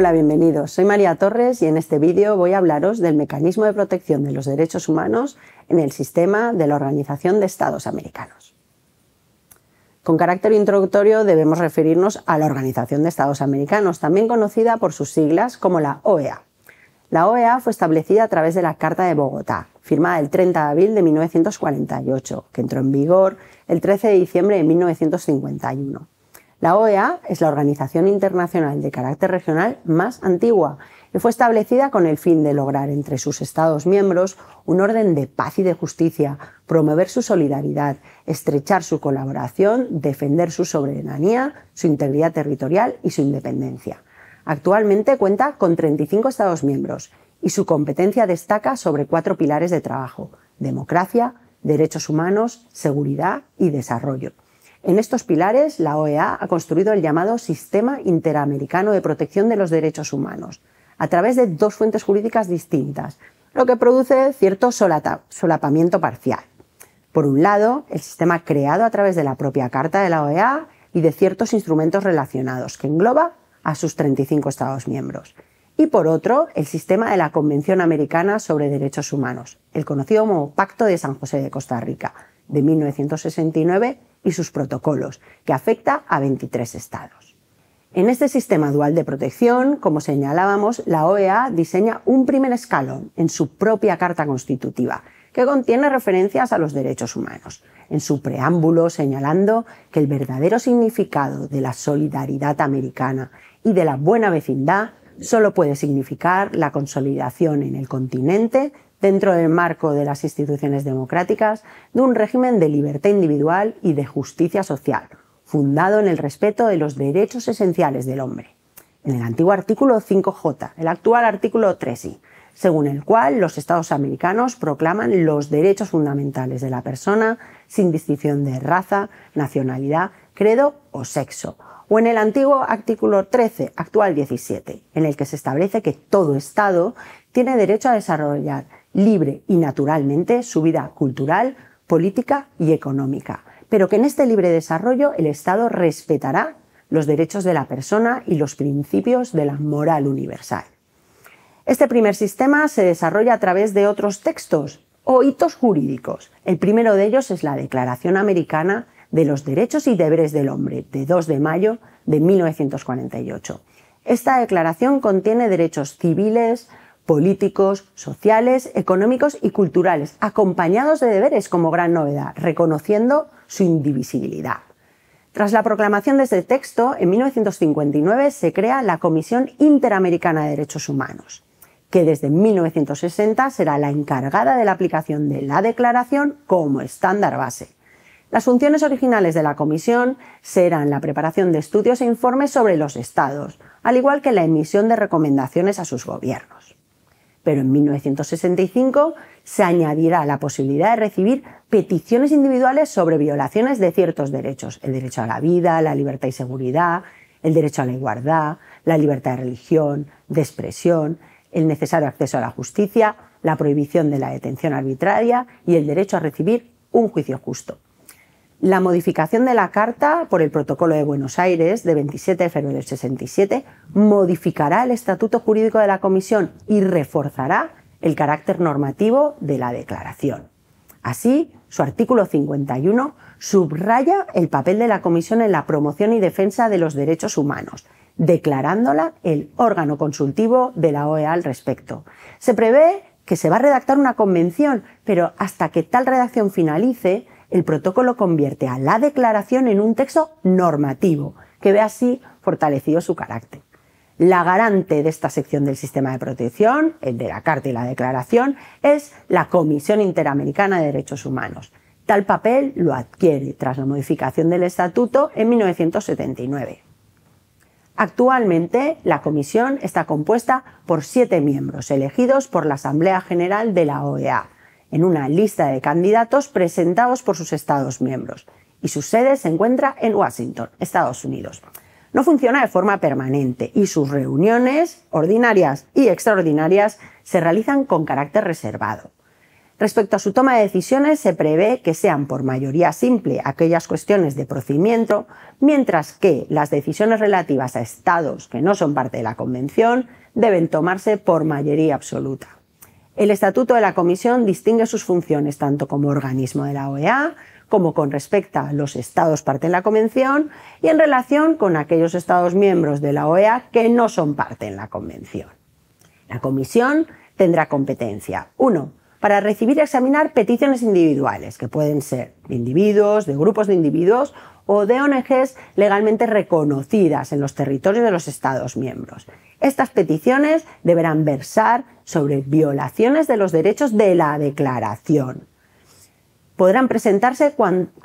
Hola, bienvenidos. Soy María Torres y en este vídeo voy a hablaros del mecanismo de protección de los derechos humanos en el sistema de la Organización de Estados Americanos. Con carácter introductorio debemos referirnos a la Organización de Estados Americanos, también conocida por sus siglas como la OEA. La OEA fue establecida a través de la Carta de Bogotá, firmada el 30 de abril de 1948, que entró en vigor el 13 de diciembre de 1951. La OEA es la organización internacional de carácter regional más antigua y fue establecida con el fin de lograr entre sus Estados miembros un orden de paz y de justicia, promover su solidaridad, estrechar su colaboración, defender su soberanía, su integridad territorial y su independencia. Actualmente cuenta con 35 Estados miembros y su competencia destaca sobre cuatro pilares de trabajo, democracia, derechos humanos, seguridad y desarrollo. En estos pilares, la OEA ha construido el llamado Sistema Interamericano de Protección de los Derechos Humanos, a través de dos fuentes jurídicas distintas, lo que produce cierto solapamiento parcial. Por un lado, el sistema creado a través de la propia Carta de la OEA y de ciertos instrumentos relacionados, que engloba a sus 35 Estados miembros. Y por otro, el sistema de la Convención Americana sobre Derechos Humanos, el conocido como Pacto de San José de Costa Rica, de 1969 y sus protocolos, que afecta a 23 estados. En este sistema dual de protección, como señalábamos, la OEA diseña un primer escalón en su propia Carta Constitutiva, que contiene referencias a los derechos humanos, en su preámbulo señalando que el verdadero significado de la solidaridad americana y de la buena vecindad solo puede significar la consolidación en el continente dentro del marco de las instituciones democráticas, de un régimen de libertad individual y de justicia social, fundado en el respeto de los derechos esenciales del hombre, en el antiguo artículo 5J, el actual artículo 3I, según el cual los estados americanos proclaman los derechos fundamentales de la persona sin distinción de raza, nacionalidad, credo o sexo, o en el antiguo artículo 13, actual 17, en el que se establece que todo Estado tiene derecho a desarrollar libre y naturalmente su vida cultural, política y económica, pero que en este libre desarrollo el Estado respetará los derechos de la persona y los principios de la moral universal. Este primer sistema se desarrolla a través de otros textos o hitos jurídicos. El primero de ellos es la Declaración Americana de los Derechos y Deberes del Hombre, de 2 de mayo de 1948. Esta declaración contiene derechos civiles, políticos, sociales, económicos y culturales, acompañados de deberes como gran novedad, reconociendo su indivisibilidad. Tras la proclamación de este texto, en 1959 se crea la Comisión Interamericana de Derechos Humanos, que desde 1960 será la encargada de la aplicación de la Declaración como estándar base. Las funciones originales de la Comisión serán la preparación de estudios e informes sobre los Estados, al igual que la emisión de recomendaciones a sus gobiernos pero en 1965 se añadirá la posibilidad de recibir peticiones individuales sobre violaciones de ciertos derechos, el derecho a la vida, la libertad y seguridad, el derecho a la igualdad, la libertad de religión, de expresión, el necesario acceso a la justicia, la prohibición de la detención arbitraria y el derecho a recibir un juicio justo la modificación de la Carta por el Protocolo de Buenos Aires de 27 de febrero de 67 modificará el estatuto jurídico de la Comisión y reforzará el carácter normativo de la Declaración. Así, su artículo 51 subraya el papel de la Comisión en la promoción y defensa de los derechos humanos, declarándola el órgano consultivo de la OEA al respecto. Se prevé que se va a redactar una convención, pero hasta que tal redacción finalice, el protocolo convierte a la declaración en un texto normativo, que ve así fortalecido su carácter. La garante de esta sección del sistema de protección, el de la Carta y la Declaración, es la Comisión Interamericana de Derechos Humanos. Tal papel lo adquiere tras la modificación del Estatuto en 1979. Actualmente, la Comisión está compuesta por siete miembros elegidos por la Asamblea General de la OEA, en una lista de candidatos presentados por sus Estados miembros, y su sede se encuentra en Washington, Estados Unidos. No funciona de forma permanente y sus reuniones, ordinarias y extraordinarias, se realizan con carácter reservado. Respecto a su toma de decisiones, se prevé que sean por mayoría simple aquellas cuestiones de procedimiento, mientras que las decisiones relativas a estados que no son parte de la Convención deben tomarse por mayoría absoluta. El estatuto de la Comisión distingue sus funciones tanto como organismo de la OEA, como con respecto a los estados parte en la Convención y en relación con aquellos estados miembros de la OEA que no son parte en la Convención. La Comisión tendrá competencia 1. Para recibir y examinar peticiones individuales, que pueden ser de individuos, de grupos de individuos o de ONGs legalmente reconocidas en los territorios de los Estados miembros. Estas peticiones deberán versar sobre violaciones de los derechos de la declaración. Podrán presentarse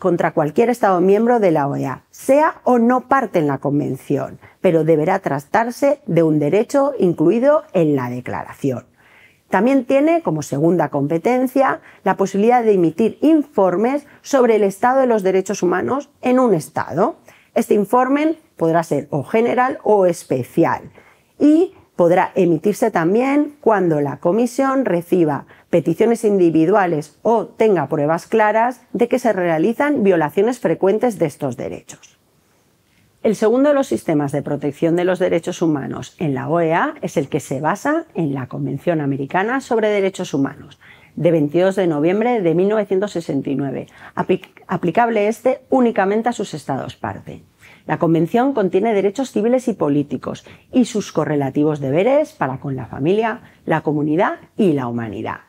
contra cualquier Estado miembro de la OEA, sea o no parte en la Convención, pero deberá tratarse de un derecho incluido en la declaración. También tiene como segunda competencia la posibilidad de emitir informes sobre el estado de los derechos humanos en un Estado. Este informe podrá ser o general o especial y podrá emitirse también cuando la comisión reciba peticiones individuales o tenga pruebas claras de que se realizan violaciones frecuentes de estos derechos. El segundo de los sistemas de protección de los derechos humanos en la OEA es el que se basa en la Convención Americana sobre Derechos Humanos de 22 de noviembre de 1969, aplicable este únicamente a sus estados parte. La Convención contiene derechos civiles y políticos y sus correlativos deberes para con la familia, la comunidad y la humanidad.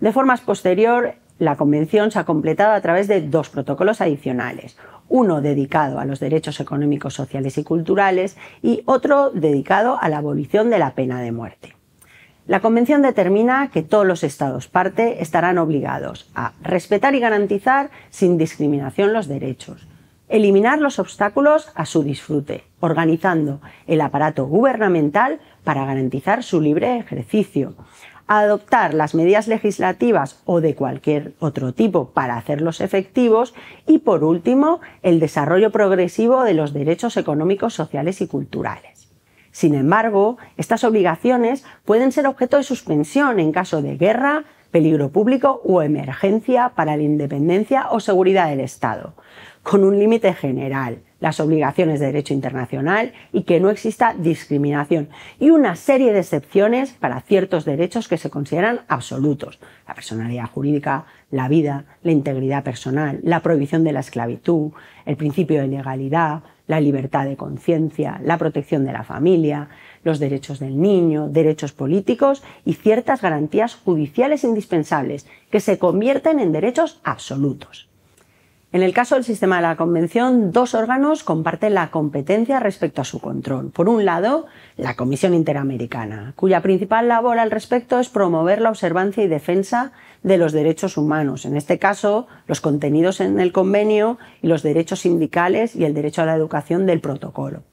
De formas posterior, la Convención se ha completado a través de dos protocolos adicionales, uno dedicado a los derechos económicos, sociales y culturales y otro dedicado a la abolición de la pena de muerte. La Convención determina que todos los Estados parte estarán obligados a respetar y garantizar sin discriminación los derechos, eliminar los obstáculos a su disfrute, organizando el aparato gubernamental para garantizar su libre ejercicio, adoptar las medidas legislativas o de cualquier otro tipo para hacerlos efectivos y, por último, el desarrollo progresivo de los derechos económicos, sociales y culturales. Sin embargo, estas obligaciones pueden ser objeto de suspensión en caso de guerra, peligro público o emergencia para la independencia o seguridad del Estado, con un límite general, las obligaciones de derecho internacional y que no exista discriminación y una serie de excepciones para ciertos derechos que se consideran absolutos, la personalidad jurídica, la vida, la integridad personal, la prohibición de la esclavitud, el principio de legalidad, la libertad de conciencia, la protección de la familia, los derechos del niño, derechos políticos y ciertas garantías judiciales indispensables que se convierten en derechos absolutos. En el caso del sistema de la Convención, dos órganos comparten la competencia respecto a su control. Por un lado, la Comisión Interamericana, cuya principal labor al respecto es promover la observancia y defensa de los derechos humanos, en este caso, los contenidos en el convenio y los derechos sindicales y el derecho a la educación del protocolo.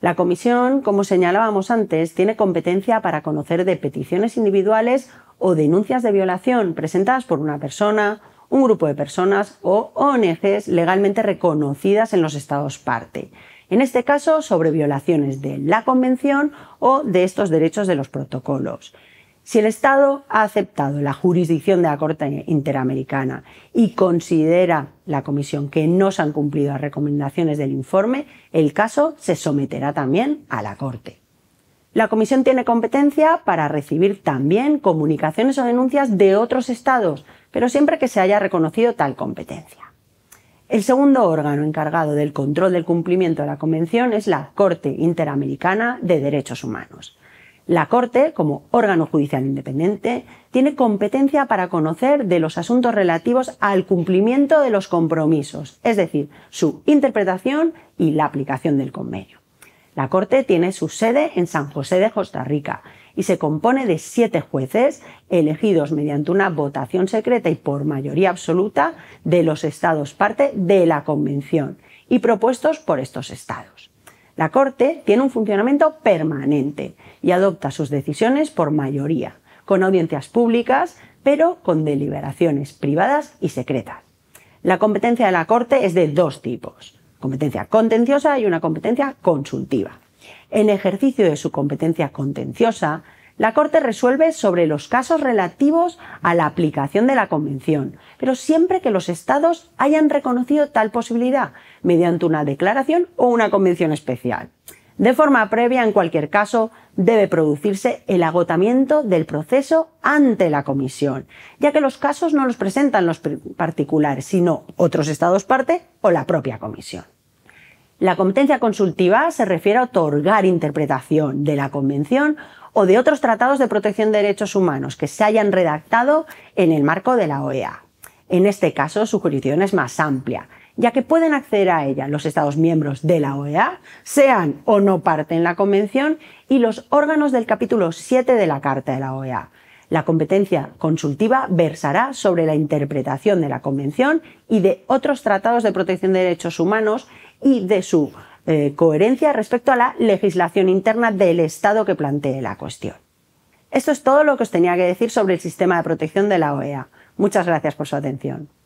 La comisión, como señalábamos antes, tiene competencia para conocer de peticiones individuales o denuncias de violación presentadas por una persona, un grupo de personas o ONGs legalmente reconocidas en los estados parte. En este caso, sobre violaciones de la Convención o de estos derechos de los protocolos. Si el Estado ha aceptado la jurisdicción de la Corte Interamericana y considera la Comisión que no se han cumplido las recomendaciones del informe, el caso se someterá también a la Corte. La Comisión tiene competencia para recibir también comunicaciones o denuncias de otros Estados, pero siempre que se haya reconocido tal competencia. El segundo órgano encargado del control del cumplimiento de la Convención es la Corte Interamericana de Derechos Humanos. La Corte, como órgano judicial independiente, tiene competencia para conocer de los asuntos relativos al cumplimiento de los compromisos, es decir, su interpretación y la aplicación del convenio. La Corte tiene su sede en San José de Costa Rica y se compone de siete jueces elegidos mediante una votación secreta y por mayoría absoluta de los estados parte de la Convención y propuestos por estos estados. La Corte tiene un funcionamiento permanente y adopta sus decisiones por mayoría, con audiencias públicas, pero con deliberaciones privadas y secretas. La competencia de la Corte es de dos tipos, competencia contenciosa y una competencia consultiva. En ejercicio de su competencia contenciosa, la Corte resuelve sobre los casos relativos a la aplicación de la Convención, pero siempre que los Estados hayan reconocido tal posibilidad mediante una declaración o una convención especial. De forma previa, en cualquier caso, debe producirse el agotamiento del proceso ante la comisión, ya que los casos no los presentan los particulares, sino otros estados parte o la propia comisión. La competencia consultiva se refiere a otorgar interpretación de la Convención o de otros tratados de protección de derechos humanos que se hayan redactado en el marco de la OEA. En este caso, su jurisdicción es más amplia ya que pueden acceder a ella los Estados miembros de la OEA, sean o no parte en la Convención, y los órganos del capítulo 7 de la Carta de la OEA. La competencia consultiva versará sobre la interpretación de la Convención y de otros tratados de protección de derechos humanos y de su eh, coherencia respecto a la legislación interna del Estado que plantee la cuestión. Esto es todo lo que os tenía que decir sobre el sistema de protección de la OEA. Muchas gracias por su atención.